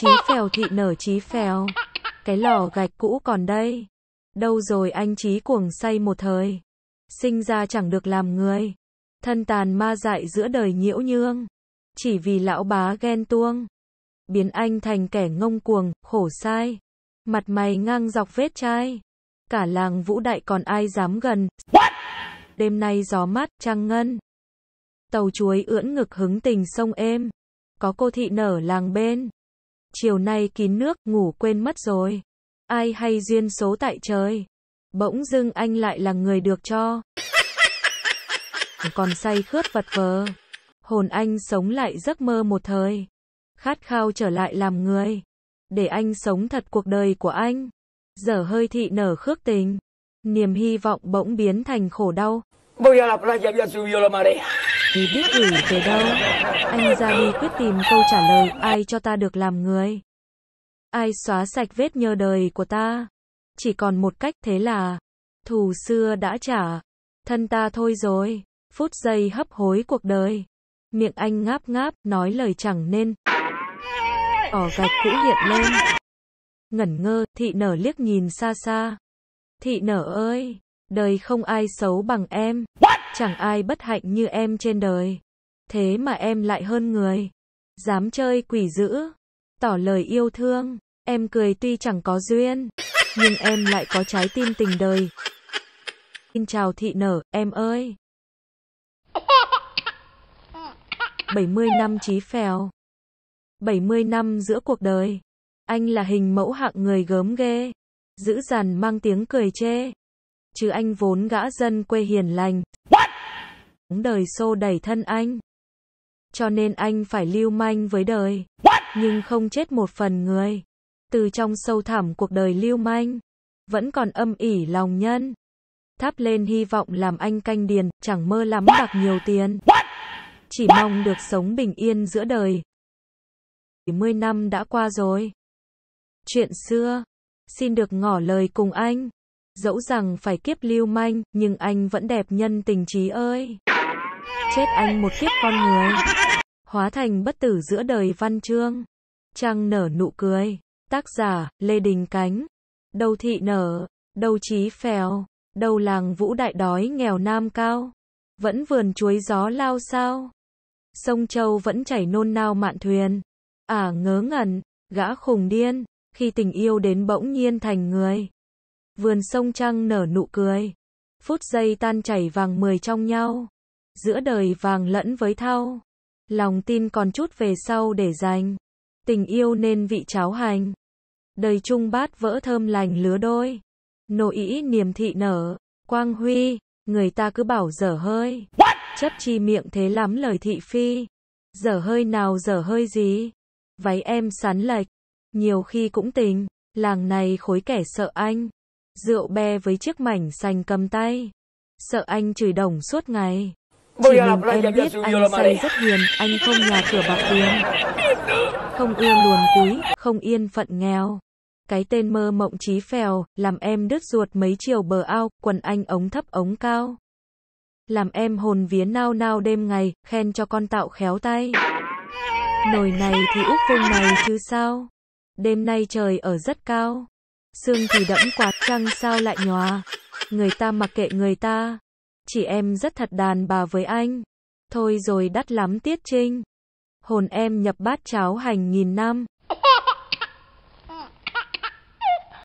Chí phèo thị nở chí phèo. Cái lò gạch cũ còn đây. Đâu rồi anh chí cuồng say một thời. Sinh ra chẳng được làm người. Thân tàn ma dại giữa đời nhiễu nhương. Chỉ vì lão bá ghen tuông. Biến anh thành kẻ ngông cuồng, khổ sai. Mặt mày ngang dọc vết chai. Cả làng vũ đại còn ai dám gần. What? Đêm nay gió mát, trăng ngân. Tàu chuối ưỡn ngực hứng tình sông êm. Có cô thị nở làng bên. Chiều nay kín nước, ngủ quên mất rồi. Ai hay duyên số tại trời. Bỗng dưng anh lại là người được cho. Còn say khướt vật vờ. Hồn anh sống lại giấc mơ một thời. Khát khao trở lại làm người. Để anh sống thật cuộc đời của anh. Giờ hơi thị nở khước tình. Niềm hy vọng bỗng biến thành khổ đau vì biết gửi về đâu. Anh ra đi quyết tìm câu trả lời, ai cho ta được làm người? Ai xóa sạch vết nhơ đời của ta? Chỉ còn một cách thế là, thù xưa đã trả, thân ta thôi rồi, phút giây hấp hối cuộc đời. Miệng anh ngáp ngáp, nói lời chẳng nên. Cỏ gạch cũ hiện lên. Ngẩn ngơ, thị nở liếc nhìn xa xa. Thị nở ơi, đời không ai xấu bằng em. What? Chẳng ai bất hạnh như em trên đời. Thế mà em lại hơn người. Dám chơi quỷ dữ. Tỏ lời yêu thương. Em cười tuy chẳng có duyên. Nhưng em lại có trái tim tình đời. Xin chào thị nở, em ơi. 70 năm trí phèo. 70 năm giữa cuộc đời. Anh là hình mẫu hạng người gớm ghê. Dữ dằn mang tiếng cười chê. Chứ anh vốn gã dân quê hiền lành. What? đời xô đẩy thân anh. Cho nên anh phải lưu manh với đời, nhưng không chết một phần người. Từ trong sâu thẳm cuộc đời lưu manh, vẫn còn âm ỉ lòng nhân. Thắp lên hy vọng làm anh canh điền, chẳng mơ lắm bạc nhiều tiền. Chỉ mong được sống bình yên giữa đời. 70 năm đã qua rồi. Chuyện xưa, xin được ngỏ lời cùng anh. Dẫu rằng phải kiếp lưu manh, nhưng anh vẫn đẹp nhân tình trí ơi chết anh một kiếp con người. Hóa thành bất tử giữa đời văn chương. Trăng nở nụ cười. Tác giả, Lê Đình Cánh. Đầu thị nở, đầu trí phèo, đầu làng vũ đại đói nghèo nam cao. Vẫn vườn chuối gió lao sao. Sông Châu vẫn chảy nôn nao mạn thuyền. À ngớ ngẩn, gã khùng điên, khi tình yêu đến bỗng nhiên thành người. Vườn sông trăng nở nụ cười. Phút giây tan chảy vàng mười trong nhau giữa đời vàng lẫn với thao. Lòng tin còn chút về sau để dành. Tình yêu nên vị cháo hành. Đời chung bát vỡ thơm lành lứa đôi. Nội ý niềm thị nở. Quang huy, người ta cứ bảo dở hơi. What? Chấp chi miệng thế lắm lời thị phi. Dở hơi nào dở hơi gì. Váy em sắn lệch. Nhiều khi cũng tình. Làng này khối kẻ sợ anh. Rượu be với chiếc mảnh xanh cầm tay. Sợ anh chửi đồng suốt ngày. Chỉ mình em biết anh say rất hiền, anh không nhà cửa bạc tiền. Không ưa luồn túi, không yên phận nghèo. Cái tên mơ mộng trí phèo, làm em đứt ruột mấy chiều bờ ao, quần anh ống thấp ống cao. Làm em hồn vía nao nao đêm ngày, khen cho con tạo khéo tay. Nồi này thì úp vùng này chứ sao. Đêm nay trời ở rất cao. Sương thì đẫm quạt trăng sao lại nhòa. Người ta mặc kệ người ta. Chị em rất thật đàn bà với anh. Thôi rồi đắt lắm Tiết Trinh. Hồn em nhập bát cháo hành nghìn năm.